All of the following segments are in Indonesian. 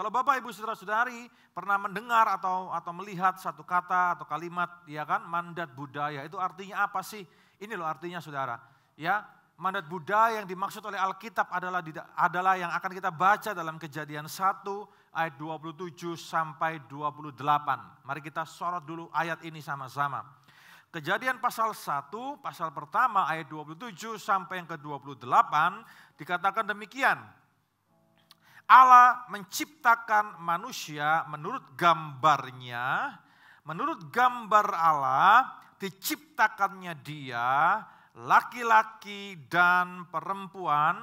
Kalau Bapak Ibu saudara-saudari pernah mendengar atau atau melihat satu kata atau kalimat ya kan mandat budaya itu artinya apa sih? Ini loh artinya saudara. Ya, mandat budaya yang dimaksud oleh Alkitab adalah adalah yang akan kita baca dalam Kejadian 1 ayat 27 sampai 28. Mari kita sorot dulu ayat ini sama-sama. Kejadian pasal 1, pasal pertama ayat 27 sampai yang ke-28 dikatakan demikian. Allah menciptakan manusia menurut gambarnya, menurut gambar Allah diciptakannya dia laki-laki dan perempuan.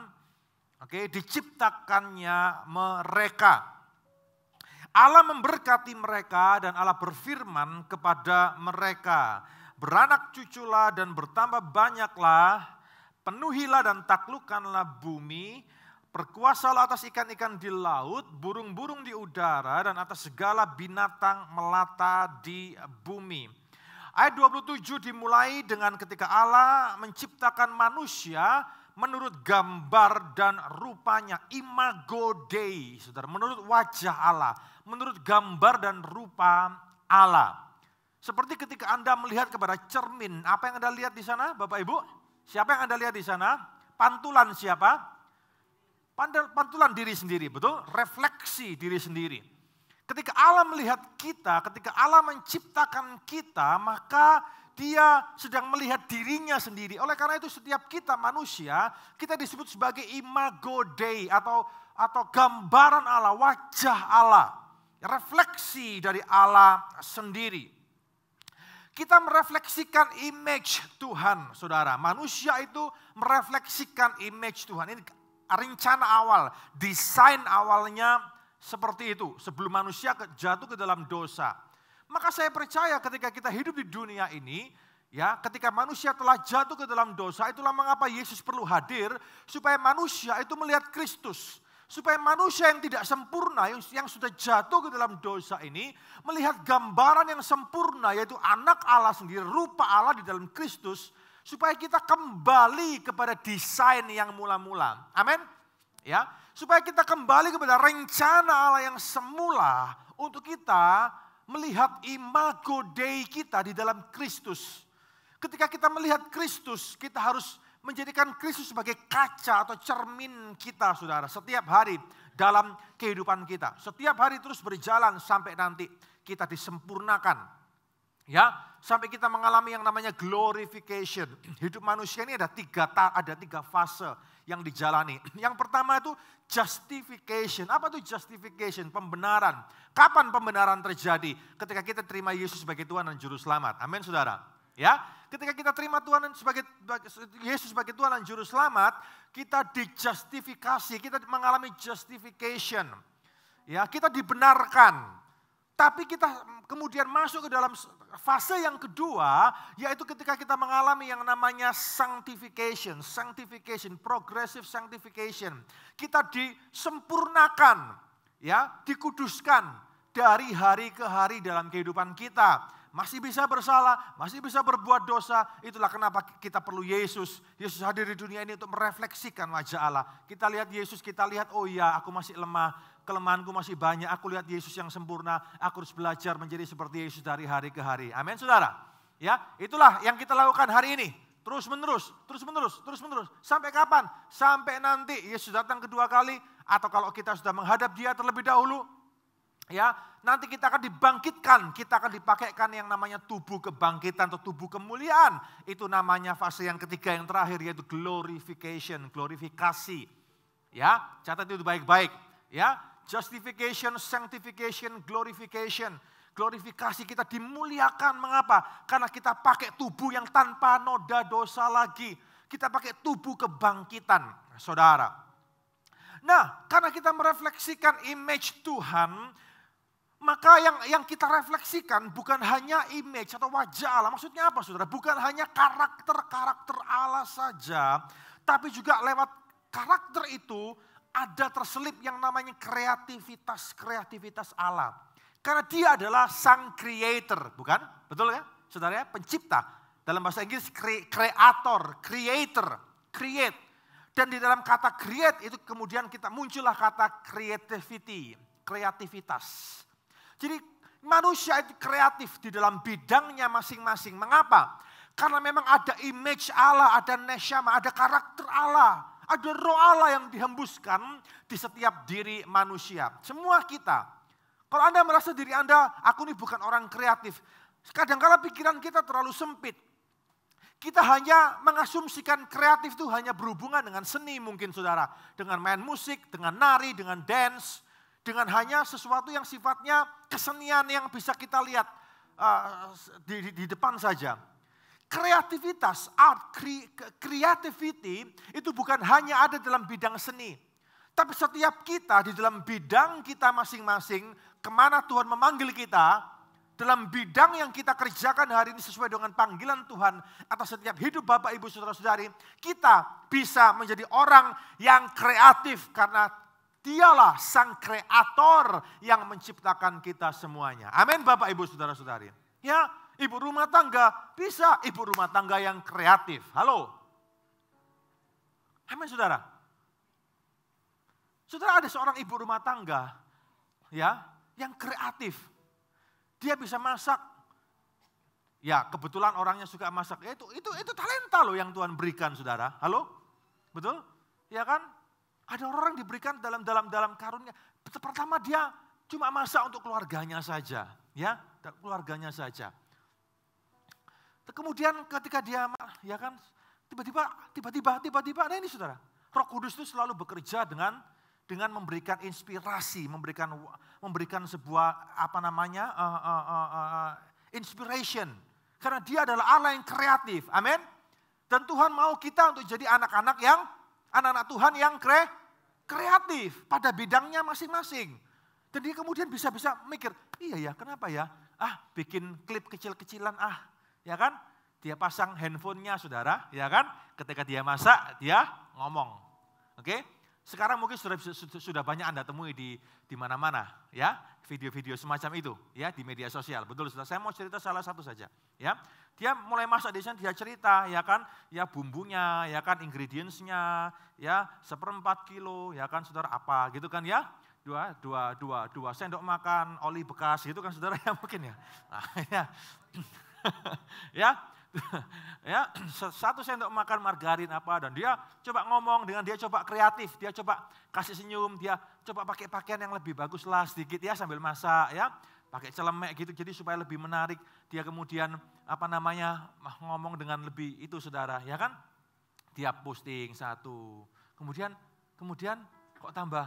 Oke, okay, diciptakannya mereka. Allah memberkati mereka dan Allah berfirman kepada mereka, beranak cuculah dan bertambah banyaklah, penuhilah dan taklukkanlah bumi, Berkuasalah atas ikan-ikan di laut, burung-burung di udara, dan atas segala binatang melata di bumi. Ayat 27 dimulai dengan ketika Allah menciptakan manusia menurut gambar dan rupanya imago Dei, Saudara, menurut wajah Allah, menurut gambar dan rupa Allah. Seperti ketika Anda melihat kepada cermin, apa yang Anda lihat di sana, Bapak Ibu? Siapa yang Anda lihat di sana? Pantulan siapa? pantulan diri sendiri, betul? Refleksi diri sendiri. Ketika Allah melihat kita, ketika Allah menciptakan kita, maka dia sedang melihat dirinya sendiri. Oleh karena itu setiap kita manusia, kita disebut sebagai imago Dei atau atau gambaran Allah, wajah Allah, refleksi dari Allah sendiri. Kita merefleksikan image Tuhan, saudara. Manusia itu merefleksikan image Tuhan. Ini rencana awal, desain awalnya seperti itu. Sebelum manusia jatuh ke dalam dosa. Maka saya percaya ketika kita hidup di dunia ini, ya, ketika manusia telah jatuh ke dalam dosa, itulah mengapa Yesus perlu hadir supaya manusia itu melihat Kristus. Supaya manusia yang tidak sempurna, yang, yang sudah jatuh ke dalam dosa ini, melihat gambaran yang sempurna, yaitu anak Allah sendiri, rupa Allah di dalam Kristus, supaya kita kembali kepada desain yang mula-mula. Amin. Ya, supaya kita kembali kepada rencana Allah yang semula untuk kita melihat imago Dei kita di dalam Kristus. Ketika kita melihat Kristus, kita harus menjadikan Kristus sebagai kaca atau cermin kita, saudara. Setiap hari dalam kehidupan kita. Setiap hari terus berjalan sampai nanti kita disempurnakan Ya, sampai kita mengalami yang namanya glorification. Hidup manusia ini ada tiga ada tiga fase yang dijalani. Yang pertama itu justification. Apa itu justification? Pembenaran. Kapan pembenaran terjadi? Ketika kita terima Yesus sebagai Tuhan dan Juru Selamat. Amin saudara. Ya, ketika kita terima Tuhan sebagai Yesus sebagai Tuhan dan Juru Selamat, kita dijustifikasi, kita mengalami justification. Ya, kita dibenarkan. Tapi kita kemudian masuk ke dalam fase yang kedua, yaitu ketika kita mengalami yang namanya sanctification, sanctification, progressive sanctification. Kita disempurnakan, ya, dikuduskan dari hari ke hari dalam kehidupan kita. Masih bisa bersalah, masih bisa berbuat dosa. Itulah kenapa kita perlu Yesus. Yesus hadir di dunia ini untuk merefleksikan wajah Allah. Kita lihat Yesus, kita lihat, oh iya aku masih lemah kelemahanku masih banyak, aku lihat Yesus yang sempurna, aku harus belajar menjadi seperti Yesus dari hari ke hari. Amin saudara. Ya, itulah yang kita lakukan hari ini. Terus menerus, terus menerus, terus menerus. Sampai kapan? Sampai nanti Yesus datang kedua kali atau kalau kita sudah menghadap dia terlebih dahulu, ya nanti kita akan dibangkitkan, kita akan dipakaikan yang namanya tubuh kebangkitan atau tubuh kemuliaan. Itu namanya fase yang ketiga yang terakhir yaitu glorification, glorifikasi. Ya, catat itu baik-baik. Ya, Justification, sanctification, glorification. Glorifikasi kita dimuliakan. Mengapa? Karena kita pakai tubuh yang tanpa noda dosa lagi. Kita pakai tubuh kebangkitan, saudara. Nah, karena kita merefleksikan image Tuhan, maka yang yang kita refleksikan bukan hanya image atau wajah Allah. Maksudnya apa Saudara? Bukan hanya karakter-karakter Allah saja, tapi juga lewat karakter itu ada terselip yang namanya kreativitas-kreativitas alam, Karena dia adalah sang creator, bukan? Betul ya? Saudara ya, pencipta. Dalam bahasa Inggris creator, creator, create. Dan di dalam kata create itu kemudian kita muncullah kata creativity, kreativitas. Jadi manusia itu kreatif di dalam bidangnya masing-masing. Mengapa? Karena memang ada image Allah, ada neshama, ada karakter Allah ada roh Allah yang dihembuskan di setiap diri manusia. Semua kita. Kalau Anda merasa diri Anda, aku ini bukan orang kreatif. Kadangkala pikiran kita terlalu sempit. Kita hanya mengasumsikan kreatif itu hanya berhubungan dengan seni mungkin saudara. Dengan main musik, dengan nari, dengan dance. Dengan hanya sesuatu yang sifatnya kesenian yang bisa kita lihat uh, di, di, di depan saja kreativitas, art, creativity itu bukan hanya ada dalam bidang seni. Tapi setiap kita di dalam bidang kita masing-masing, kemana Tuhan memanggil kita, dalam bidang yang kita kerjakan hari ini sesuai dengan panggilan Tuhan atas setiap hidup Bapak Ibu Saudara-saudari, kita bisa menjadi orang yang kreatif karena dialah sang kreator yang menciptakan kita semuanya. Amin Bapak Ibu Saudara-saudari. Ya, ibu rumah tangga bisa ibu rumah tangga yang kreatif. Halo. Amin saudara. Saudara ada seorang ibu rumah tangga ya yang kreatif. Dia bisa masak. Ya, kebetulan orangnya suka masak. Ya, itu itu itu talenta loh yang Tuhan berikan, Saudara. Halo? Betul? Ya kan? Ada orang -orang diberikan dalam dalam dalam karunia. Pertama dia cuma masak untuk keluarganya saja, ya, keluarganya saja. Kemudian ketika dia ya kan tiba-tiba tiba-tiba tiba-tiba nah ini Saudara, Roh Kudus itu selalu bekerja dengan dengan memberikan inspirasi, memberikan memberikan sebuah apa namanya uh, uh, uh, uh, inspiration. Karena dia adalah Allah yang kreatif, amin. Dan Tuhan mau kita untuk jadi anak-anak yang anak-anak Tuhan yang kre, kreatif pada bidangnya masing-masing. jadi kemudian bisa-bisa mikir, iya ya kenapa ya? Ah bikin klip kecil-kecilan ah ya kan? Dia pasang handphonenya saudara, ya kan? Ketika dia masak, dia ngomong. Oke? Sekarang mungkin sudah, sudah banyak Anda temui di di mana-mana, ya. Video-video semacam itu, ya, di media sosial. Betul, Saudara. Saya mau cerita salah satu saja, ya. Dia mulai masak di sana dia cerita, ya kan, ya bumbunya, ya kan ingredientsnya, ya seperempat kilo, ya kan Saudara apa gitu kan ya dua, dua, dua, dua sendok makan oli bekas gitu kan saudara ya mungkin ya. Nah, ya. ya, ya satu sendok makan margarin apa dan dia coba ngomong dengan dia coba kreatif, dia coba kasih senyum, dia coba pakai pakaian yang lebih bagus lah sedikit ya sambil masak ya, pakai celemek gitu jadi supaya lebih menarik dia kemudian apa namanya ngomong dengan lebih itu saudara ya kan dia posting satu kemudian kemudian kok tambah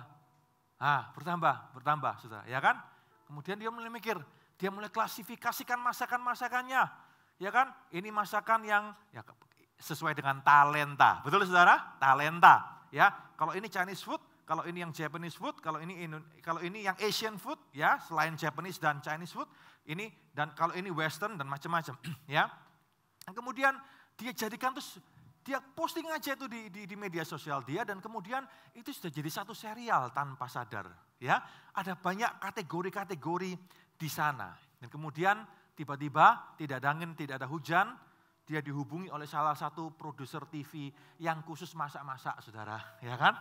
ah bertambah bertambah saudara ya kan kemudian dia mulai mikir dia mulai klasifikasikan masakan-masakannya. Ya kan? Ini masakan yang ya, sesuai dengan talenta. Betul saudara? Talenta. Ya, kalau ini Chinese food, kalau ini yang Japanese food, kalau ini kalau ini yang Asian food, ya selain Japanese dan Chinese food, ini dan kalau ini Western dan macam-macam, ya. kemudian dia jadikan terus dia posting aja itu di, di, di media sosial dia dan kemudian itu sudah jadi satu serial tanpa sadar, ya. Ada banyak kategori-kategori di sana. Dan kemudian tiba-tiba tidak ada angin, tidak ada hujan, dia dihubungi oleh salah satu produser TV yang khusus masak-masak, saudara, ya kan?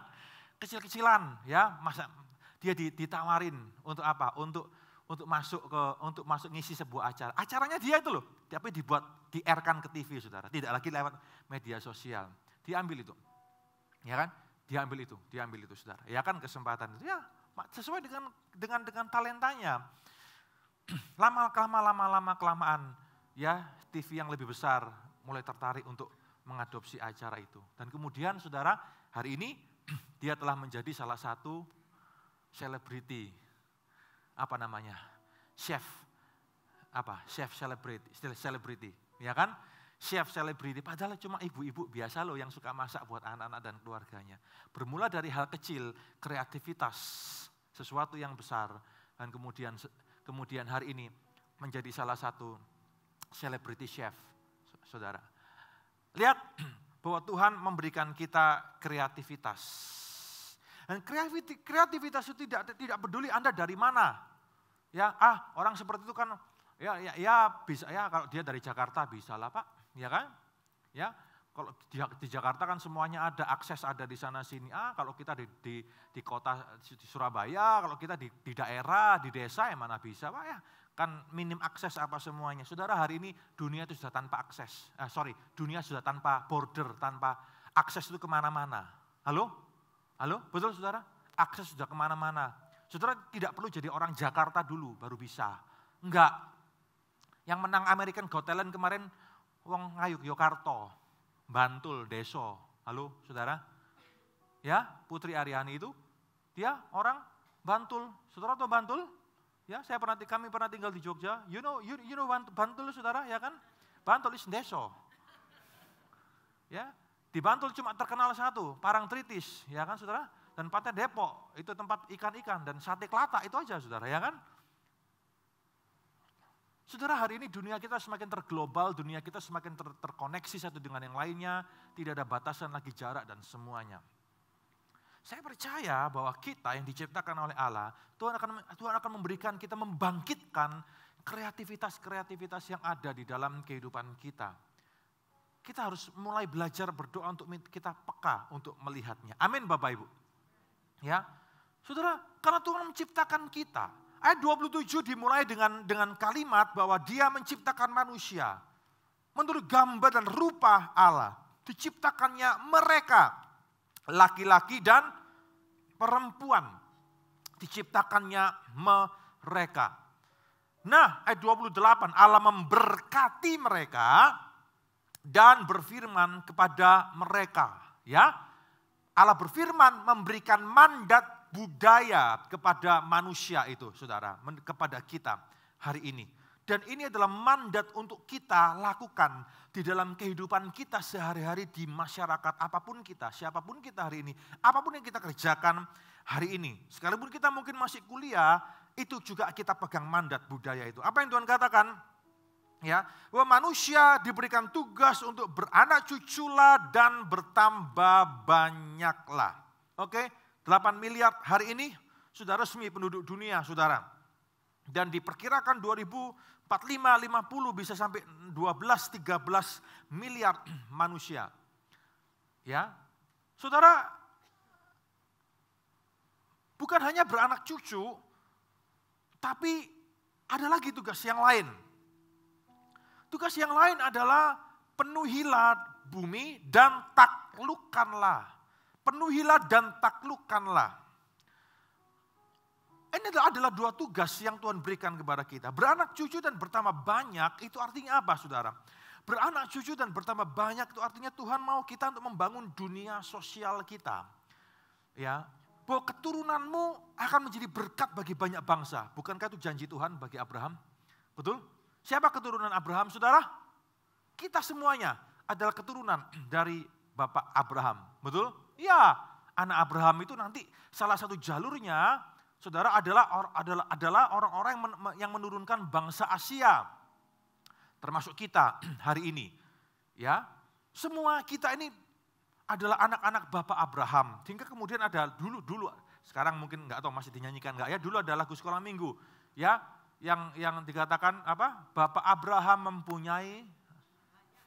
Kecil-kecilan, ya, masa Dia ditawarin untuk apa? Untuk untuk masuk ke untuk masuk ngisi sebuah acara. Acaranya dia itu loh, tapi dibuat diarkan ke TV, saudara. Tidak lagi lewat media sosial. Diambil itu, ya kan? Diambil itu, diambil itu, saudara. Ya kan kesempatan itu, ya sesuai dengan dengan dengan talentanya. lama kelamaan lama lama kelamaan ya TV yang lebih besar mulai tertarik untuk mengadopsi acara itu. Dan kemudian saudara, hari ini dia telah menjadi salah satu selebriti apa namanya? chef apa? chef selebriti, selebriti, ya kan? Chef selebriti padahal cuma ibu-ibu biasa loh yang suka masak buat anak-anak dan keluarganya. Bermula dari hal kecil, kreativitas, sesuatu yang besar dan kemudian kemudian hari ini menjadi salah satu celebrity chef, saudara. Lihat bahwa Tuhan memberikan kita kreativitas. Dan kreativitas itu tidak tidak peduli Anda dari mana. Ya, ah orang seperti itu kan ya ya, ya bisa ya kalau dia dari Jakarta bisa lah Pak, ya kan? Ya, kalau di, di Jakarta kan semuanya ada, akses ada di sana sini. Ah, kalau kita di, di, di kota di Surabaya, kalau kita di, di daerah, di desa, ya mana bisa, Pak ya. Kan minim akses apa semuanya. Saudara, hari ini dunia itu sudah tanpa akses. Eh, sorry, dunia sudah tanpa border, tanpa akses itu kemana-mana. Halo? Halo? Betul, saudara? Akses sudah kemana-mana. Saudara tidak perlu jadi orang Jakarta dulu, baru bisa. Enggak. Yang menang American Got Talent kemarin, Wong Ngayuk Yogyakarta. Bantul, Deso. Halo saudara? Ya, Putri Ariani itu, dia orang Bantul. Saudara tahu Bantul? Ya, saya pernah kami pernah tinggal di Jogja. You know you, you know Bantul saudara ya kan? Bantul is Deso. Ya, di Bantul cuma terkenal satu, Parang Tritis, ya kan saudara? Dan Pantai Depok, itu tempat ikan-ikan dan sate kelata itu aja saudara ya kan? Saudara, hari ini dunia kita semakin terglobal, dunia kita semakin ter terkoneksi satu dengan yang lainnya, tidak ada batasan lagi jarak dan semuanya. Saya percaya bahwa kita yang diciptakan oleh Allah, Tuhan akan Tuhan akan memberikan kita membangkitkan kreativitas-kreativitas yang ada di dalam kehidupan kita. Kita harus mulai belajar berdoa untuk kita peka untuk melihatnya. Amin Bapak Ibu. Ya. Saudara, karena Tuhan menciptakan kita, Ayat 27 dimulai dengan dengan kalimat bahwa dia menciptakan manusia menurut gambar dan rupa Allah. Diciptakannya mereka laki-laki dan perempuan. Diciptakannya mereka. Nah, ayat 28 Allah memberkati mereka dan berfirman kepada mereka, ya. Allah berfirman memberikan mandat budaya kepada manusia itu, saudara, kepada kita hari ini. Dan ini adalah mandat untuk kita lakukan di dalam kehidupan kita sehari-hari di masyarakat apapun kita, siapapun kita hari ini, apapun yang kita kerjakan hari ini. Sekalipun kita mungkin masih kuliah, itu juga kita pegang mandat budaya itu. Apa yang Tuhan katakan? Ya, bahwa manusia diberikan tugas untuk beranak cuculah dan bertambah banyaklah. Oke? Okay? 8 miliar hari ini sudah resmi penduduk dunia, saudara. Dan diperkirakan 2045, 50 bisa sampai 12, 13 miliar manusia. Ya, saudara, bukan hanya beranak cucu, tapi ada lagi tugas yang lain. Tugas yang lain adalah penuhilah bumi dan taklukkanlah penuhilah dan taklukkanlah. Ini adalah, adalah dua tugas yang Tuhan berikan kepada kita. Beranak cucu dan bertambah banyak itu artinya apa saudara? Beranak cucu dan bertambah banyak itu artinya Tuhan mau kita untuk membangun dunia sosial kita. Ya, bahwa keturunanmu akan menjadi berkat bagi banyak bangsa. Bukankah itu janji Tuhan bagi Abraham? Betul? Siapa keturunan Abraham, saudara? Kita semuanya adalah keturunan dari Bapak Abraham. Betul? Ya, anak Abraham itu nanti salah satu jalurnya saudara adalah adalah adalah orang-orang yang, yang menurunkan bangsa Asia termasuk kita hari ini ya semua kita ini adalah anak-anak bapak Abraham sehingga kemudian ada dulu dulu sekarang mungkin nggak tahu masih dinyanyikan nggak ya dulu ada lagu sekolah minggu ya yang yang dikatakan apa bapak Abraham mempunyai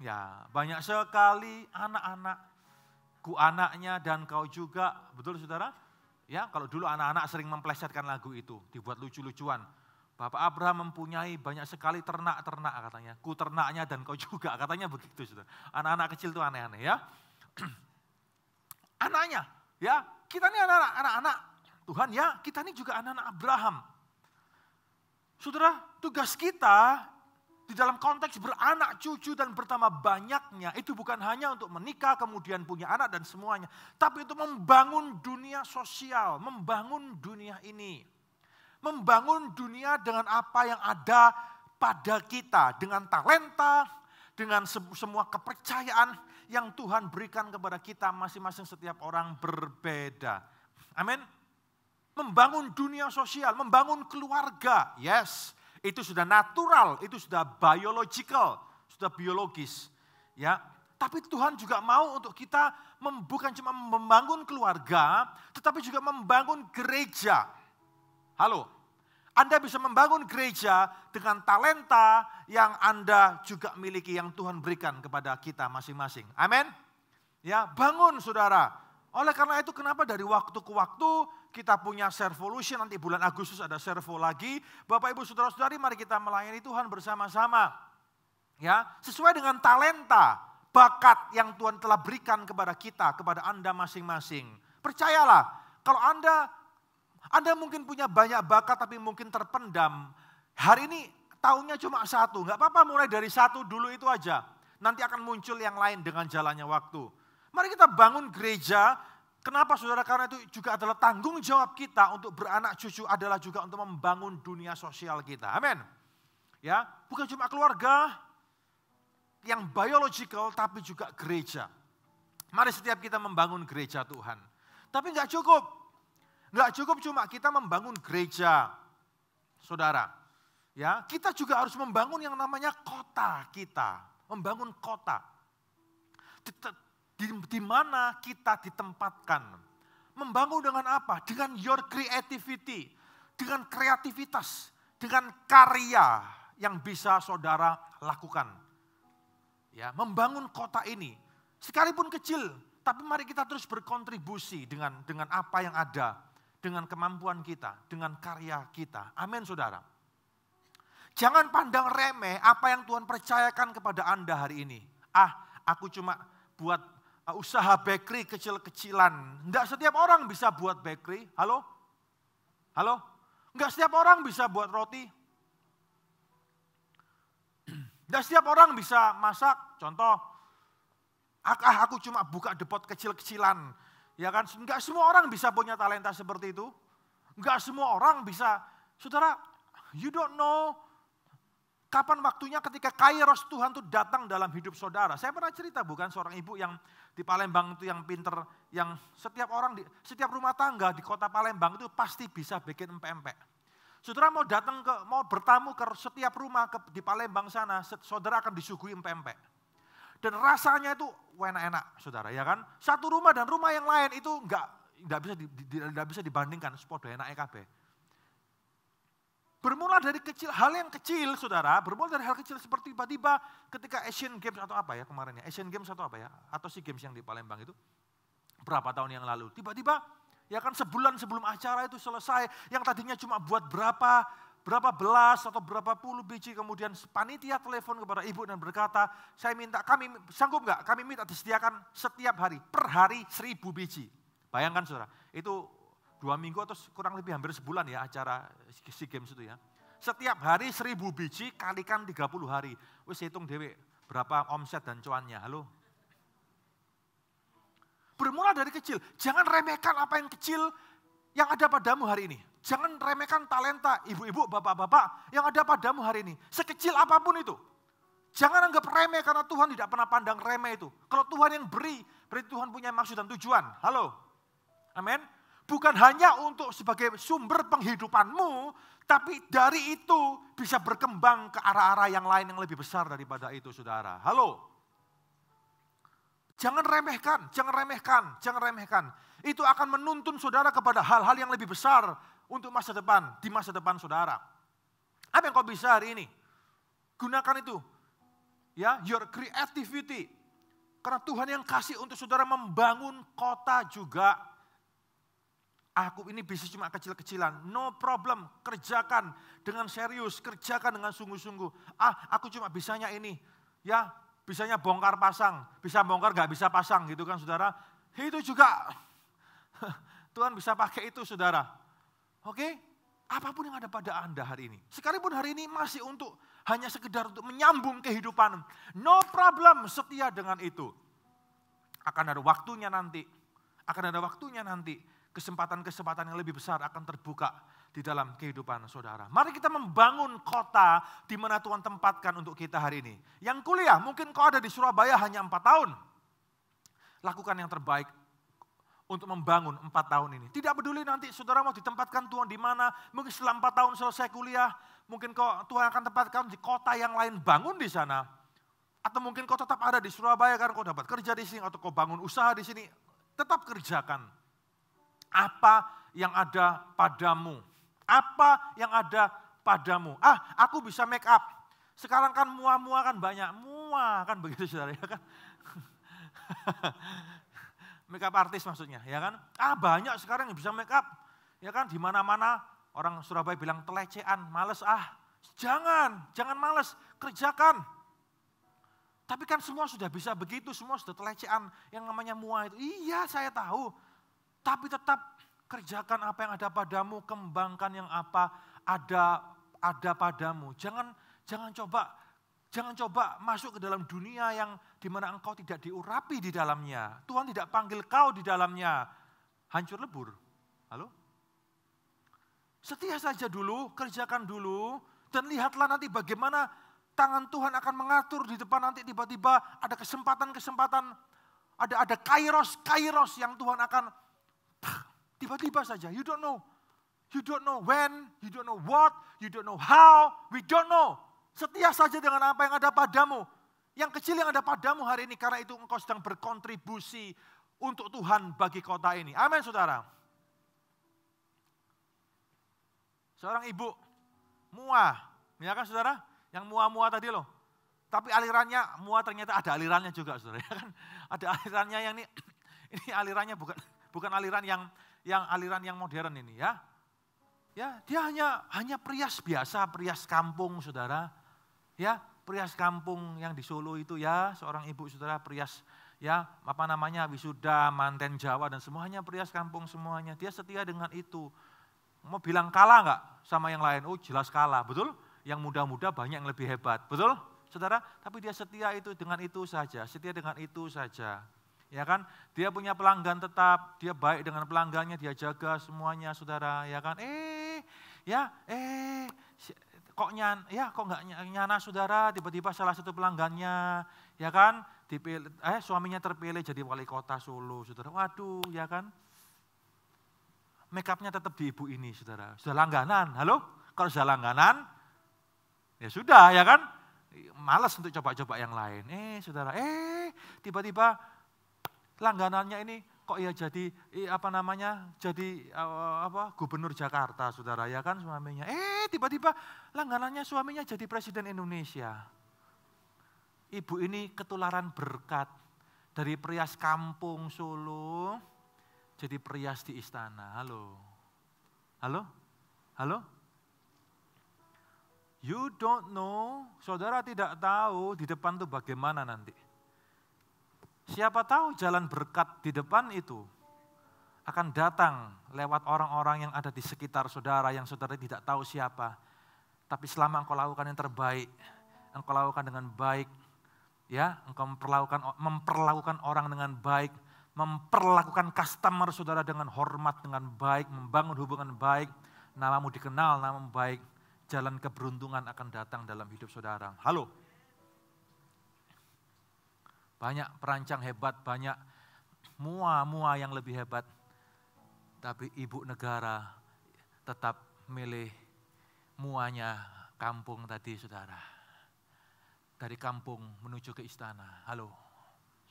ya banyak sekali anak-anak Ku anaknya dan kau juga. Betul saudara? Ya, kalau dulu anak-anak sering memplesetkan lagu itu, dibuat lucu-lucuan. Bapak Abraham mempunyai banyak sekali ternak-ternak katanya. Ku ternaknya dan kau juga katanya begitu saudara. Anak-anak kecil itu aneh-aneh ya. Anaknya, ya kita ini anak-anak Tuhan ya, kita ini juga anak-anak Abraham. Saudara, tugas kita di dalam konteks beranak cucu dan pertama banyaknya itu bukan hanya untuk menikah kemudian punya anak dan semuanya, tapi itu membangun dunia sosial, membangun dunia ini. Membangun dunia dengan apa yang ada pada kita, dengan talenta, dengan semua kepercayaan yang Tuhan berikan kepada kita masing-masing setiap orang berbeda. Amin. Membangun dunia sosial, membangun keluarga. Yes itu sudah natural, itu sudah biological, sudah biologis. Ya, tapi Tuhan juga mau untuk kita bukan cuma membangun keluarga, tetapi juga membangun gereja. Halo, Anda bisa membangun gereja dengan talenta yang Anda juga miliki, yang Tuhan berikan kepada kita masing-masing. Amin. Ya, bangun saudara. Oleh karena itu kenapa dari waktu ke waktu kita punya servolution, nanti bulan Agustus ada servo lagi. Bapak Ibu Saudara-saudari mari kita melayani Tuhan bersama-sama. Ya, sesuai dengan talenta, bakat yang Tuhan telah berikan kepada kita, kepada Anda masing-masing. Percayalah, kalau Anda Anda mungkin punya banyak bakat tapi mungkin terpendam. Hari ini tahunnya cuma satu, nggak apa-apa mulai dari satu dulu itu aja. Nanti akan muncul yang lain dengan jalannya waktu. Mari kita bangun gereja Kenapa saudara? Karena itu juga adalah tanggung jawab kita untuk beranak cucu adalah juga untuk membangun dunia sosial kita. Amin. Ya, bukan cuma keluarga yang biological tapi juga gereja. Mari setiap kita membangun gereja Tuhan. Tapi nggak cukup. Nggak cukup cuma kita membangun gereja. Saudara, ya kita juga harus membangun yang namanya kota kita. Membangun kota di, di mana kita ditempatkan. Membangun dengan apa? Dengan your creativity, dengan kreativitas, dengan karya yang bisa saudara lakukan. Ya, membangun kota ini sekalipun kecil, tapi mari kita terus berkontribusi dengan dengan apa yang ada, dengan kemampuan kita, dengan karya kita. Amin, Saudara. Jangan pandang remeh apa yang Tuhan percayakan kepada Anda hari ini. Ah, aku cuma buat Ah, usaha bakery kecil-kecilan. Enggak setiap orang bisa buat bakery. Halo? Halo? Enggak setiap orang bisa buat roti. Enggak setiap orang bisa masak. Contoh, ah, ah aku cuma buka depot kecil-kecilan. Ya kan? Enggak semua orang bisa punya talenta seperti itu. Enggak semua orang bisa. Saudara, you don't know Kapan waktunya ketika kairos Tuhan itu datang dalam hidup saudara? Saya pernah cerita bukan seorang ibu yang di Palembang itu yang pinter, yang setiap orang, di, setiap rumah tangga di kota Palembang itu pasti bisa bikin empek-empek. Saudara mau datang ke, mau bertamu ke setiap rumah ke, di Palembang sana, saudara akan disuguhi empek Dan rasanya itu enak-enak saudara ya kan. Satu rumah dan rumah yang lain itu enggak, enggak bisa, di, di, enggak bisa dibandingkan, spot enak EKB. Bermula dari kecil, hal yang kecil saudara, bermula dari hal kecil seperti tiba-tiba ketika Asian Games atau apa ya kemarin ya, Asian Games atau apa ya, atau si Games yang di Palembang itu, berapa tahun yang lalu, tiba-tiba ya kan sebulan sebelum acara itu selesai, yang tadinya cuma buat berapa, berapa belas atau berapa puluh biji, kemudian panitia telepon kepada ibu dan berkata, saya minta kami, sanggup nggak? Kami minta disediakan setiap hari, per hari seribu biji. Bayangkan saudara, itu dua minggu atau kurang lebih hampir sebulan ya acara SEA Games itu ya. Setiap hari seribu biji kalikan 30 hari. Wis hitung dewe berapa omset dan cuannya. Halo? Bermula dari kecil. Jangan remehkan apa yang kecil yang ada padamu hari ini. Jangan remehkan talenta ibu-ibu, bapak-bapak yang ada padamu hari ini. Sekecil apapun itu. Jangan anggap remeh karena Tuhan tidak pernah pandang remeh itu. Kalau Tuhan yang beri, beri Tuhan punya maksud dan tujuan. Halo? Amin? bukan hanya untuk sebagai sumber penghidupanmu, tapi dari itu bisa berkembang ke arah-arah yang lain yang lebih besar daripada itu, saudara. Halo, jangan remehkan, jangan remehkan, jangan remehkan. Itu akan menuntun saudara kepada hal-hal yang lebih besar untuk masa depan, di masa depan saudara. Apa yang kau bisa hari ini? Gunakan itu. Ya, your creativity. Karena Tuhan yang kasih untuk saudara membangun kota juga Aku ini bisnis cuma kecil-kecilan. No problem, kerjakan dengan serius, kerjakan dengan sungguh-sungguh. Ah, aku cuma bisanya ini. Ya, bisanya bongkar pasang. Bisa bongkar, gak bisa pasang gitu kan saudara. Itu juga Tuhan bisa pakai itu saudara. Oke, apapun yang ada pada Anda hari ini. Sekalipun hari ini masih untuk hanya sekedar untuk menyambung kehidupan. No problem, setia dengan itu. Akan ada waktunya nanti. Akan ada waktunya nanti kesempatan-kesempatan yang lebih besar akan terbuka di dalam kehidupan saudara. Mari kita membangun kota di mana Tuhan tempatkan untuk kita hari ini. Yang kuliah, mungkin kau ada di Surabaya hanya empat tahun. Lakukan yang terbaik untuk membangun empat tahun ini. Tidak peduli nanti saudara mau ditempatkan Tuhan di mana, mungkin setelah empat tahun selesai kuliah, mungkin kau Tuhan akan tempatkan di kota yang lain, bangun di sana. Atau mungkin kau tetap ada di Surabaya karena kau dapat kerja di sini, atau kau bangun usaha di sini, tetap kerjakan apa yang ada padamu? Apa yang ada padamu? Ah, aku bisa make up. Sekarang kan mua-mua kan banyak. Mua kan begitu saudara ya kan. make up artis maksudnya ya kan. Ah banyak sekarang yang bisa make up. Ya kan di mana-mana orang Surabaya bilang telecehan, males ah. Jangan, jangan males, kerjakan. Tapi kan semua sudah bisa begitu, semua sudah telecehan. Yang namanya mua itu, iya saya tahu. Tapi tetap kerjakan apa yang ada padamu, kembangkan yang apa ada ada padamu. Jangan jangan coba jangan coba masuk ke dalam dunia yang dimana engkau tidak diurapi di dalamnya. Tuhan tidak panggil kau di dalamnya. Hancur lebur. Halo? Setia saja dulu, kerjakan dulu, dan lihatlah nanti bagaimana tangan Tuhan akan mengatur di depan nanti tiba-tiba ada kesempatan-kesempatan, ada ada kairos, kairos yang Tuhan akan Tiba-tiba saja, you don't know. You don't know when, you don't know what, you don't know how, we don't know. Setia saja dengan apa yang ada padamu. Yang kecil yang ada padamu hari ini, karena itu engkau sedang berkontribusi untuk Tuhan bagi kota ini. Amin saudara. Seorang ibu, mua, ya kan saudara? Yang mua-mua tadi loh. Tapi alirannya mua ternyata ada alirannya juga saudara. Ya kan? Ada alirannya yang ini, ini alirannya bukan bukan aliran yang yang aliran yang modern ini ya. Ya, dia hanya hanya prias biasa, prias kampung Saudara. Ya, prias kampung yang di Solo itu ya, seorang ibu Saudara prias ya apa namanya wisuda, manten Jawa dan semuanya prias kampung semuanya. Dia setia dengan itu. Mau bilang kalah enggak sama yang lain? Oh, jelas kalah, betul? Yang muda-muda banyak yang lebih hebat, betul? Saudara, tapi dia setia itu dengan itu saja, setia dengan itu saja ya kan? Dia punya pelanggan tetap, dia baik dengan pelanggannya, dia jaga semuanya, saudara, ya kan? Eh, ya, eh, kok nyan, ya kok nggak nyana saudara, tiba-tiba salah satu pelanggannya, ya kan? Dipilih, eh suaminya terpilih jadi wali kota Solo, saudara. Waduh, ya kan? Makeupnya tetap di ibu ini, saudara. Sudah langganan, halo? Kalau sudah langganan, ya sudah, ya kan? malas untuk coba-coba yang lain. Eh, saudara, eh, tiba-tiba langganannya ini kok ya jadi apa namanya jadi eh, apa gubernur Jakarta saudara ya kan suaminya eh tiba-tiba langganannya suaminya jadi presiden Indonesia ibu ini ketularan berkat dari perias kampung Solo jadi perias di istana halo halo halo you don't know saudara tidak tahu di depan tuh bagaimana nanti Siapa tahu jalan berkat di depan itu akan datang lewat orang-orang yang ada di sekitar saudara yang saudara tidak tahu siapa. Tapi selama engkau lakukan yang terbaik, engkau lakukan dengan baik, ya, engkau memperlakukan memperlakukan orang dengan baik, memperlakukan customer saudara dengan hormat dengan baik, membangun hubungan baik, namamu dikenal, namamu baik, jalan keberuntungan akan datang dalam hidup saudara. Halo. Banyak perancang hebat, banyak mua-mua yang lebih hebat. Tapi ibu negara tetap milih muanya kampung tadi saudara. Dari kampung menuju ke istana. Halo,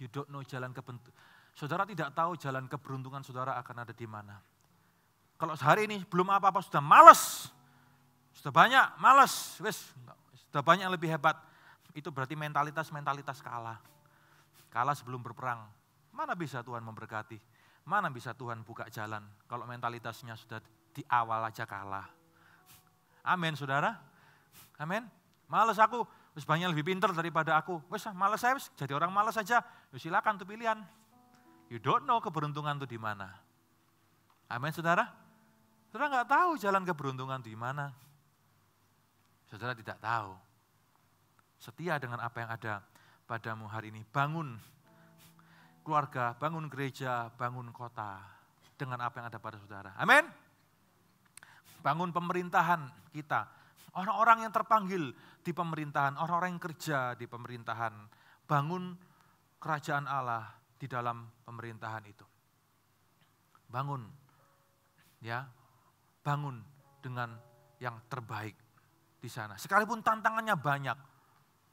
you don't know jalan kebentuk. Saudara tidak tahu jalan keberuntungan saudara akan ada di mana. Kalau sehari ini belum apa-apa sudah males. Sudah banyak, males. Wis, sudah banyak yang lebih hebat. Itu berarti mentalitas-mentalitas kalah. Kalah sebelum berperang. Mana bisa Tuhan memberkati? Mana bisa Tuhan buka jalan kalau mentalitasnya sudah di awal aja kalah. Amin, saudara. Amin. Males aku, terus banyak lebih pinter daripada aku. Wes, ah, males saya, jadi orang males saja. Ya, silakan tuh pilihan. You don't know keberuntungan tuh di mana. Amin, saudara. Saudara nggak tahu jalan keberuntungan di mana. Saudara tidak tahu. Setia dengan apa yang ada padamu hari ini. Bangun keluarga, bangun gereja, bangun kota dengan apa yang ada pada saudara. Amin. Bangun pemerintahan kita. Orang-orang yang terpanggil di pemerintahan, orang-orang yang kerja di pemerintahan, bangun kerajaan Allah di dalam pemerintahan itu. Bangun ya. Bangun dengan yang terbaik di sana. Sekalipun tantangannya banyak,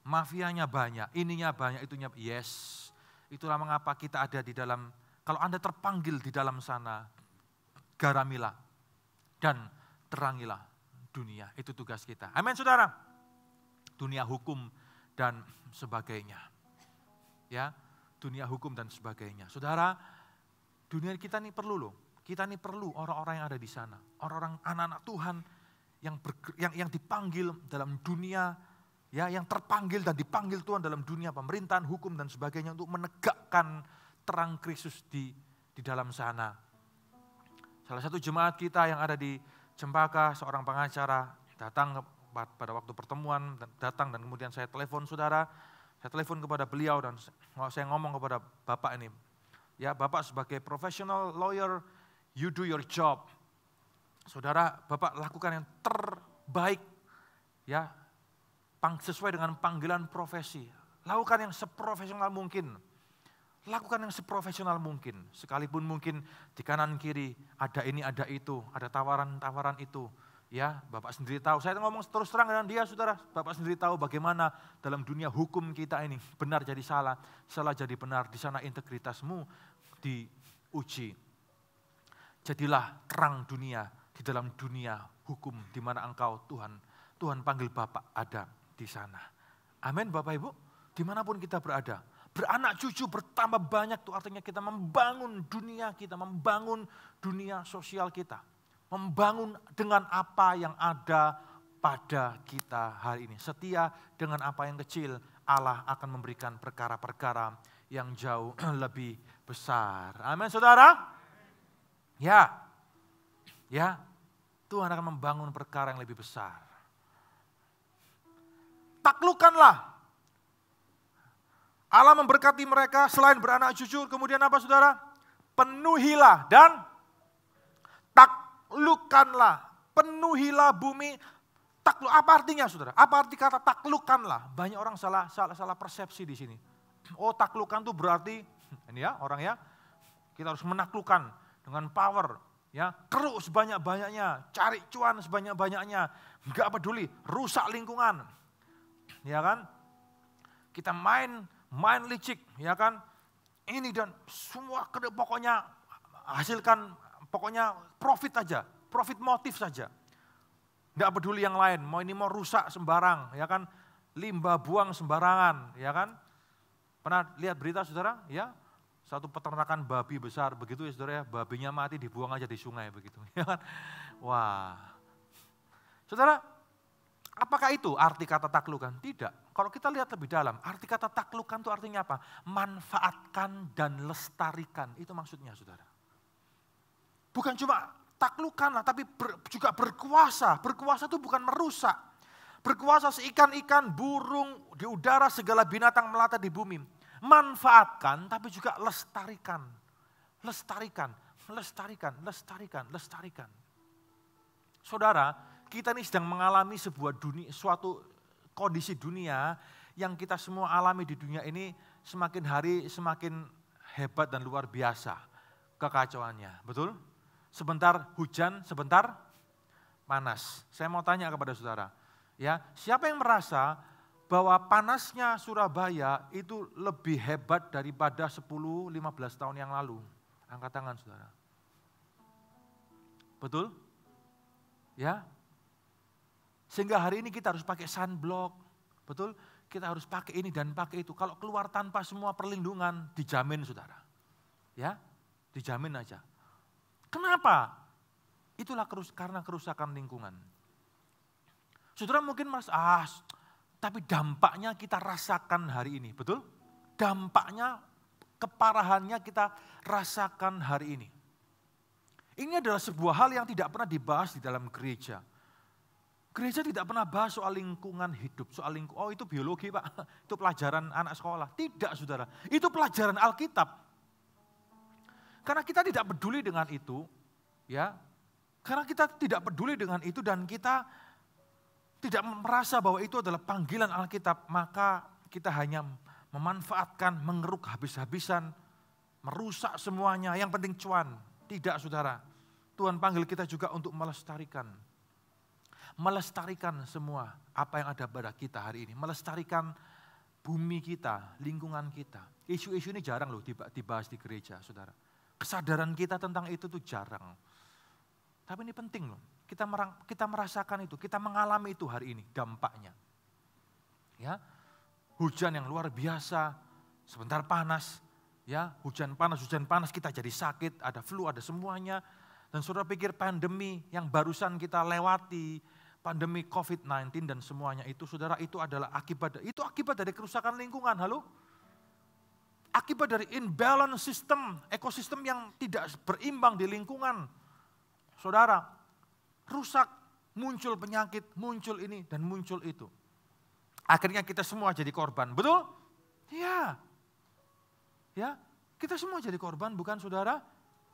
mafianya banyak, ininya banyak, itunya yes. Itulah mengapa kita ada di dalam kalau Anda terpanggil di dalam sana, garamilah dan terangilah dunia. Itu tugas kita. Amin Saudara. Dunia hukum dan sebagainya. Ya, dunia hukum dan sebagainya. Saudara, dunia kita ini perlu loh. Kita ini perlu orang-orang yang ada di sana, orang-orang anak-anak Tuhan yang ber, yang yang dipanggil dalam dunia ya yang terpanggil dan dipanggil Tuhan dalam dunia pemerintahan, hukum dan sebagainya untuk menegakkan terang Kristus di di dalam sana. Salah satu jemaat kita yang ada di Cempaka, seorang pengacara datang pada waktu pertemuan datang dan kemudian saya telepon saudara, saya telepon kepada beliau dan saya ngomong kepada bapak ini, ya bapak sebagai profesional lawyer, you do your job. Saudara, bapak lakukan yang terbaik, ya sesuai dengan panggilan profesi. Lakukan yang seprofesional mungkin. Lakukan yang seprofesional mungkin. Sekalipun mungkin di kanan kiri ada ini ada itu, ada tawaran-tawaran itu. Ya, Bapak sendiri tahu. Saya ngomong terus terang dengan dia, saudara. Bapak sendiri tahu bagaimana dalam dunia hukum kita ini benar jadi salah, salah jadi benar. Di sana integritasmu diuji. Jadilah terang dunia di dalam dunia hukum di mana engkau Tuhan Tuhan panggil Bapak Adam di sana. Amin Bapak Ibu. Dimanapun kita berada. Beranak cucu bertambah banyak itu artinya kita membangun dunia kita. Membangun dunia sosial kita. Membangun dengan apa yang ada pada kita hari ini. Setia dengan apa yang kecil. Allah akan memberikan perkara-perkara yang jauh lebih besar. Amin saudara. Ya. Ya. Tuhan akan membangun perkara yang lebih besar taklukkanlah. Allah memberkati mereka selain beranak jujur, kemudian apa saudara? Penuhilah dan taklukkanlah. Penuhilah bumi, takluk apa artinya saudara? Apa arti kata taklukkanlah? Banyak orang salah salah, salah persepsi di sini. Oh taklukkan itu berarti ini ya orang ya kita harus menaklukkan dengan power ya keruh sebanyak banyaknya cari cuan sebanyak banyaknya nggak peduli rusak lingkungan ya kan? Kita main main licik, ya kan? Ini dan semua pokoknya hasilkan pokoknya profit aja, profit motif saja. Tidak peduli yang lain, mau ini mau rusak sembarang, ya kan? Limbah buang sembarangan, ya kan? Pernah lihat berita saudara? Ya, satu peternakan babi besar begitu ya saudara ya, babinya mati dibuang aja di sungai begitu, ya kan? Wah, saudara Apakah itu arti kata taklukan? Tidak. Kalau kita lihat lebih dalam, arti kata taklukan itu artinya apa? Manfaatkan dan lestarikan. Itu maksudnya saudara. Bukan cuma taklukanlah, tapi ber, juga berkuasa. Berkuasa itu bukan merusak. Berkuasa seikan-ikan, burung, di udara, segala binatang melata di bumi. Manfaatkan, tapi juga lestarikan. Lestarikan, lestarikan, lestarikan, lestarikan. Saudara, kita ini sedang mengalami sebuah dunia, suatu kondisi dunia yang kita semua alami di dunia ini semakin hari semakin hebat dan luar biasa kekacauannya, betul? Sebentar hujan, sebentar panas. Saya mau tanya kepada saudara, ya siapa yang merasa bahwa panasnya Surabaya itu lebih hebat daripada 10-15 tahun yang lalu? Angkat tangan saudara. Betul? Ya, sehingga hari ini kita harus pakai sunblock, betul? Kita harus pakai ini dan pakai itu. Kalau keluar tanpa semua perlindungan, dijamin saudara. Ya, dijamin aja. Kenapa? Itulah kerus karena kerusakan lingkungan. Saudara mungkin merasa, ah, tapi dampaknya kita rasakan hari ini, betul? Dampaknya, keparahannya kita rasakan hari ini. Ini adalah sebuah hal yang tidak pernah dibahas di dalam gereja Gereja tidak pernah bahas soal lingkungan hidup, soal lingkungan. oh itu biologi pak, itu pelajaran anak sekolah. Tidak saudara, itu pelajaran Alkitab. Karena kita tidak peduli dengan itu, ya. Karena kita tidak peduli dengan itu dan kita tidak merasa bahwa itu adalah panggilan Alkitab, maka kita hanya memanfaatkan, mengeruk habis-habisan, merusak semuanya. Yang penting cuan. Tidak saudara, Tuhan panggil kita juga untuk melestarikan melestarikan semua apa yang ada pada kita hari ini, melestarikan bumi kita, lingkungan kita. Isu-isu ini jarang loh dibahas di gereja, saudara. Kesadaran kita tentang itu tuh jarang. Tapi ini penting loh. Kita merang, kita merasakan itu, kita mengalami itu hari ini dampaknya. Ya. Hujan yang luar biasa, sebentar panas, ya, hujan panas, hujan panas kita jadi sakit, ada flu, ada semuanya. Dan saudara pikir pandemi yang barusan kita lewati, pandemi COVID-19 dan semuanya itu, saudara, itu adalah akibat, itu akibat dari kerusakan lingkungan, halo? Akibat dari imbalance sistem, ekosistem yang tidak berimbang di lingkungan. Saudara, rusak, muncul penyakit, muncul ini, dan muncul itu. Akhirnya kita semua jadi korban, betul? Iya. Ya, kita semua jadi korban, bukan saudara?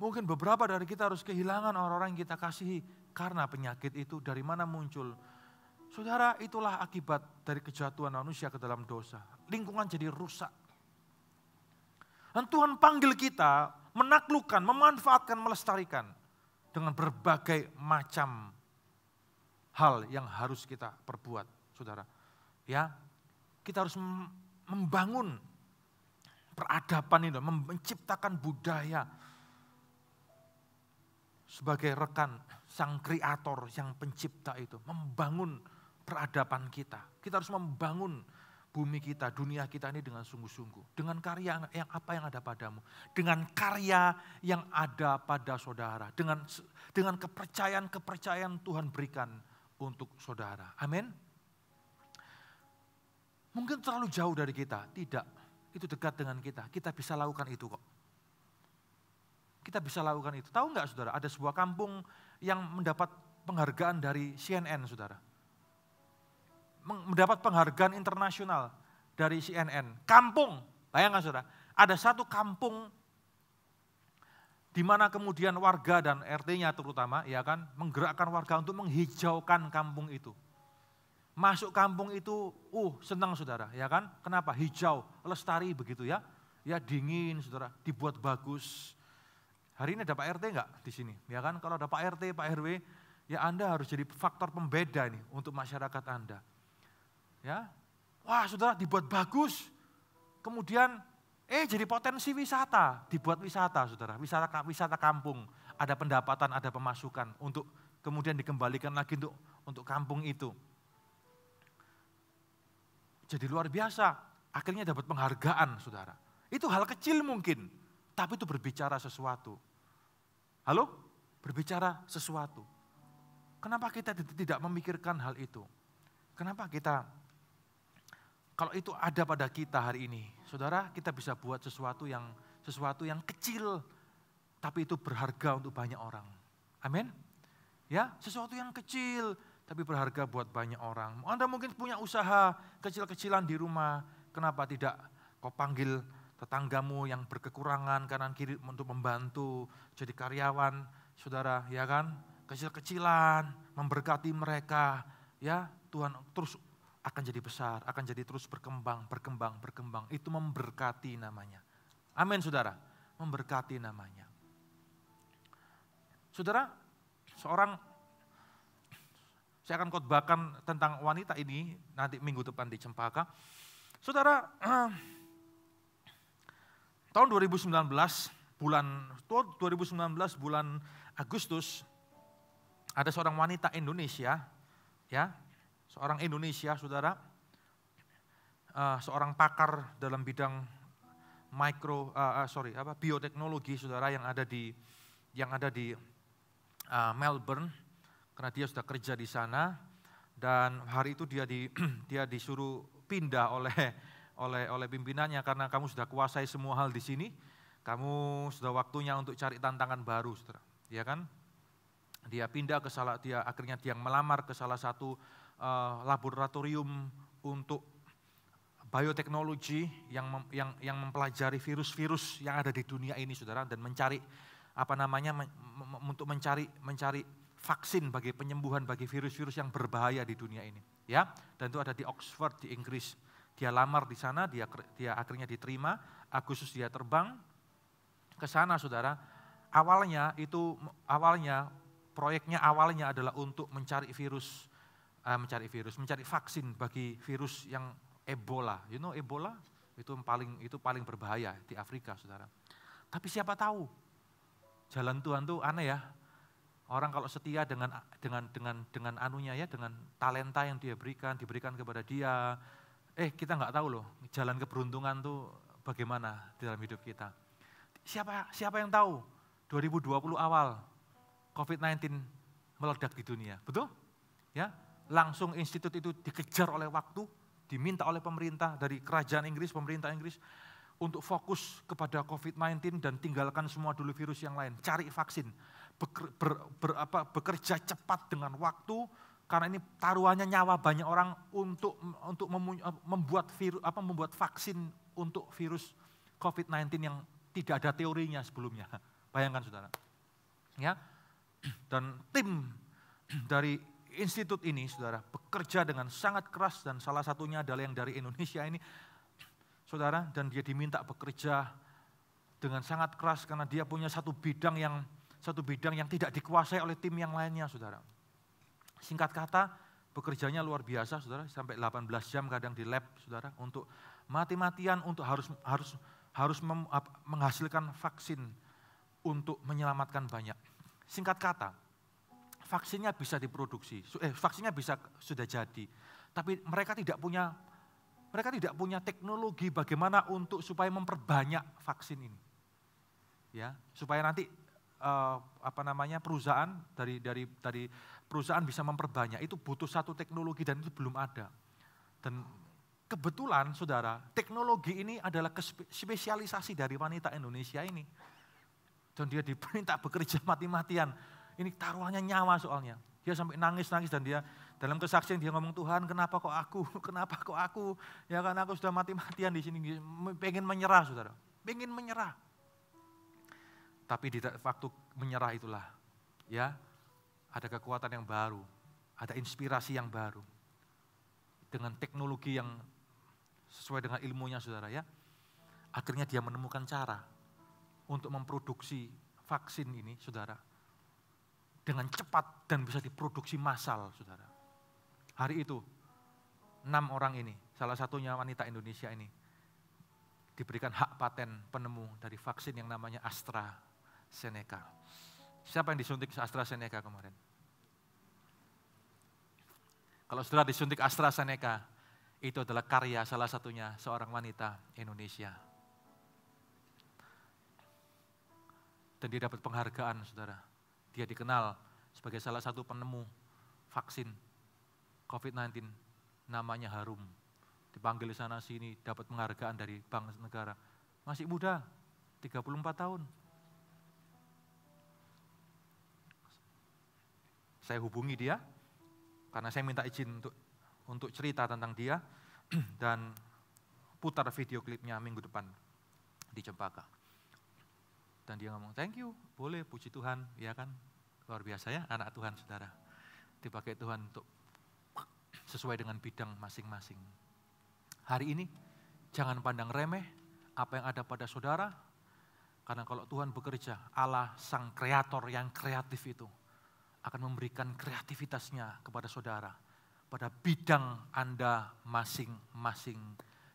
Mungkin beberapa dari kita harus kehilangan orang-orang yang kita kasihi karena penyakit itu dari mana muncul? Saudara, itulah akibat dari kejatuhan manusia ke dalam dosa. Lingkungan jadi rusak. Dan Tuhan panggil kita menaklukkan, memanfaatkan, melestarikan dengan berbagai macam hal yang harus kita perbuat, Saudara. Ya. Kita harus membangun peradaban ini, menciptakan budaya sebagai rekan sang kreator, yang pencipta itu membangun peradaban kita. Kita harus membangun bumi kita, dunia kita ini dengan sungguh-sungguh. Dengan karya yang apa yang ada padamu, dengan karya yang ada pada saudara, dengan dengan kepercayaan-kepercayaan Tuhan berikan untuk saudara. Amin. Mungkin terlalu jauh dari kita, tidak. Itu dekat dengan kita. Kita bisa lakukan itu kok. Kita bisa lakukan itu. Tahu nggak saudara, ada sebuah kampung yang mendapat penghargaan dari CNN saudara. Mendapat penghargaan internasional dari CNN. Kampung, bayangkan saudara, ada satu kampung di mana kemudian warga dan RT-nya terutama ya kan menggerakkan warga untuk menghijaukan kampung itu. Masuk kampung itu uh senang Saudara ya kan? Kenapa? Hijau, lestari begitu ya. Ya dingin Saudara, dibuat bagus. Hari ini ada Pak RT enggak di sini? Ya kan, kalau ada Pak RT, Pak RW, ya Anda harus jadi faktor pembeda nih untuk masyarakat Anda. Ya, wah saudara dibuat bagus, kemudian eh jadi potensi wisata, dibuat wisata saudara, wisata wisata kampung, ada pendapatan, ada pemasukan untuk kemudian dikembalikan lagi untuk untuk kampung itu. Jadi luar biasa, akhirnya dapat penghargaan saudara. Itu hal kecil mungkin, tapi itu berbicara sesuatu. Halo? Berbicara sesuatu. Kenapa kita tidak memikirkan hal itu? Kenapa kita kalau itu ada pada kita hari ini, saudara, kita bisa buat sesuatu yang sesuatu yang kecil, tapi itu berharga untuk banyak orang. Amin. Ya, sesuatu yang kecil tapi berharga buat banyak orang. Anda mungkin punya usaha kecil-kecilan di rumah, kenapa tidak kau panggil tetanggamu yang berkekurangan kanan kiri untuk membantu jadi karyawan, saudara, ya kan? Kecil-kecilan, memberkati mereka, ya Tuhan terus akan jadi besar, akan jadi terus berkembang, berkembang, berkembang. Itu memberkati namanya. Amin, saudara. Memberkati namanya. Saudara, seorang saya akan khotbahkan tentang wanita ini nanti minggu depan di Cempaka. Saudara, Tahun 2019 bulan 2019 bulan Agustus ada seorang wanita Indonesia ya, seorang Indonesia Saudara uh, seorang pakar dalam bidang mikro uh, uh, sorry apa bioteknologi Saudara yang ada di yang ada di uh, Melbourne karena dia sudah kerja di sana dan hari itu dia di dia disuruh pindah oleh oleh oleh pimpinannya karena kamu sudah kuasai semua hal di sini, kamu sudah waktunya untuk cari tantangan baru, saudara. Ya kan? Dia pindah ke salah dia akhirnya dia melamar ke salah satu uh, laboratorium untuk bioteknologi yang mem, yang yang mempelajari virus-virus yang ada di dunia ini, saudara, dan mencari apa namanya untuk mencari mencari vaksin bagi penyembuhan bagi virus-virus yang berbahaya di dunia ini, ya. Dan itu ada di Oxford di Inggris. Dia lamar di sana, dia dia akhirnya diterima, Agustus dia terbang ke sana Saudara. Awalnya itu awalnya proyeknya awalnya adalah untuk mencari virus eh, mencari virus, mencari vaksin bagi virus yang Ebola. You know Ebola? Itu paling itu paling berbahaya di Afrika, Saudara. Tapi siapa tahu? Jalan Tuhan tuh aneh ya. Orang kalau setia dengan dengan dengan dengan anunya ya, dengan talenta yang dia berikan, diberikan kepada dia, eh kita nggak tahu loh jalan keberuntungan tuh bagaimana di dalam hidup kita. Siapa siapa yang tahu 2020 awal COVID-19 meledak di dunia, betul? Ya, langsung institut itu dikejar oleh waktu, diminta oleh pemerintah dari kerajaan Inggris, pemerintah Inggris untuk fokus kepada COVID-19 dan tinggalkan semua dulu virus yang lain, cari vaksin, ber, ber, ber, apa, bekerja cepat dengan waktu, karena ini taruhannya nyawa banyak orang untuk untuk eh, membuat virus apa membuat vaksin untuk virus COVID-19 yang tidak ada teorinya sebelumnya. Bayangkan Saudara. Ya. Dan tim dari institut ini Saudara bekerja dengan sangat keras dan salah satunya adalah yang dari Indonesia ini Saudara dan dia diminta bekerja dengan sangat keras karena dia punya satu bidang yang satu bidang yang tidak dikuasai oleh tim yang lainnya Saudara Singkat kata, pekerjaannya luar biasa saudara, sampai 18 jam kadang di lab saudara, untuk mati-matian untuk harus harus harus mem, menghasilkan vaksin untuk menyelamatkan banyak. Singkat kata, vaksinnya bisa diproduksi, eh, vaksinnya bisa sudah jadi, tapi mereka tidak punya mereka tidak punya teknologi bagaimana untuk supaya memperbanyak vaksin ini, ya supaya nanti uh, apa namanya perusahaan dari dari dari perusahaan bisa memperbanyak itu butuh satu teknologi dan itu belum ada. Dan kebetulan saudara, teknologi ini adalah spesialisasi dari wanita Indonesia ini. Dan dia diperintah bekerja mati-matian. Ini taruhannya nyawa soalnya. Dia sampai nangis-nangis dan dia dalam kesaksian dia ngomong Tuhan kenapa kok aku, kenapa kok aku. Ya karena aku sudah mati-matian di sini. pengen menyerah saudara, pengen menyerah. Tapi di waktu menyerah itulah ya ada kekuatan yang baru, ada inspirasi yang baru. Dengan teknologi yang sesuai dengan ilmunya saudara ya. Akhirnya dia menemukan cara untuk memproduksi vaksin ini saudara. Dengan cepat dan bisa diproduksi massal saudara. Hari itu, enam orang ini, salah satunya wanita Indonesia ini, diberikan hak paten penemu dari vaksin yang namanya AstraZeneca. Siapa yang disuntik AstraZeneca kemarin? Kalau sudah disuntik AstraZeneca, itu adalah karya salah satunya seorang wanita Indonesia. Dan dia dapat penghargaan, saudara. Dia dikenal sebagai salah satu penemu vaksin COVID-19. Namanya Harum. Dipanggil sana sini, dapat penghargaan dari bank negara. Masih muda, 34 tahun. Saya hubungi dia karena saya minta izin untuk untuk cerita tentang dia dan putar video klipnya minggu depan di Cempaka. Dan dia ngomong, thank you, boleh puji Tuhan, ya kan? Luar biasa ya, anak Tuhan saudara. Dipakai Tuhan untuk sesuai dengan bidang masing-masing. Hari ini, jangan pandang remeh apa yang ada pada saudara, karena kalau Tuhan bekerja, Allah sang kreator yang kreatif itu akan memberikan kreativitasnya kepada saudara pada bidang Anda masing-masing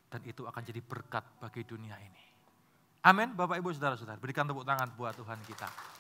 dan itu akan jadi berkat bagi dunia ini. Amin, Bapak Ibu Saudara-saudara. Berikan tepuk tangan buat Tuhan kita.